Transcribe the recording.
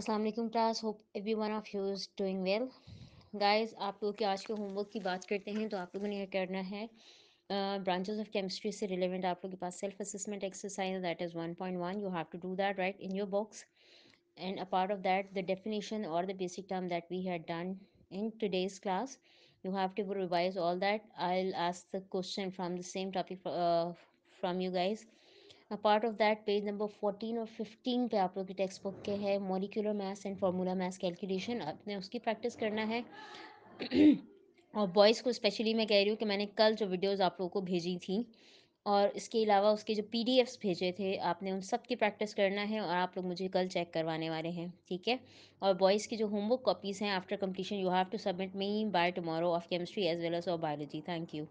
Aslam class hope everyone of you is doing well guys आप लोग के आज के होमवर्क की बात करते हैं तो आप लोगों ने यह करना है ब्रांचेस ऑफ केमिस्ट्री से रिलेवेंट आप लोग के पास self assessment exercise that is one point one you have to do that right in your box and a part of that the definition और the basic term that we had done in today's class you have to revise all that I ask the question from the same topic from you guys part of that page number fourteen और fifteen पे आप लोग की textbook के है molecular maths and formula maths calculation आपने उसकी practice करना है और बॉयज़ को स्पेशली मैं कह रही हूँ कि मैंने कल जो वीडियोज़ आप लोगों को भेजी थी और इसके अलावा उसके जो पी भेजे थे आपने उन सब की प्रैक्टिस करना है और आप लोग मुझे कल चेक करवाने वाले हैं ठीक है और बॉयज़ की जो होमवर्क कॉपीज़ हैं after completion you have to submit me by tomorrow of chemistry as well as of biology thank you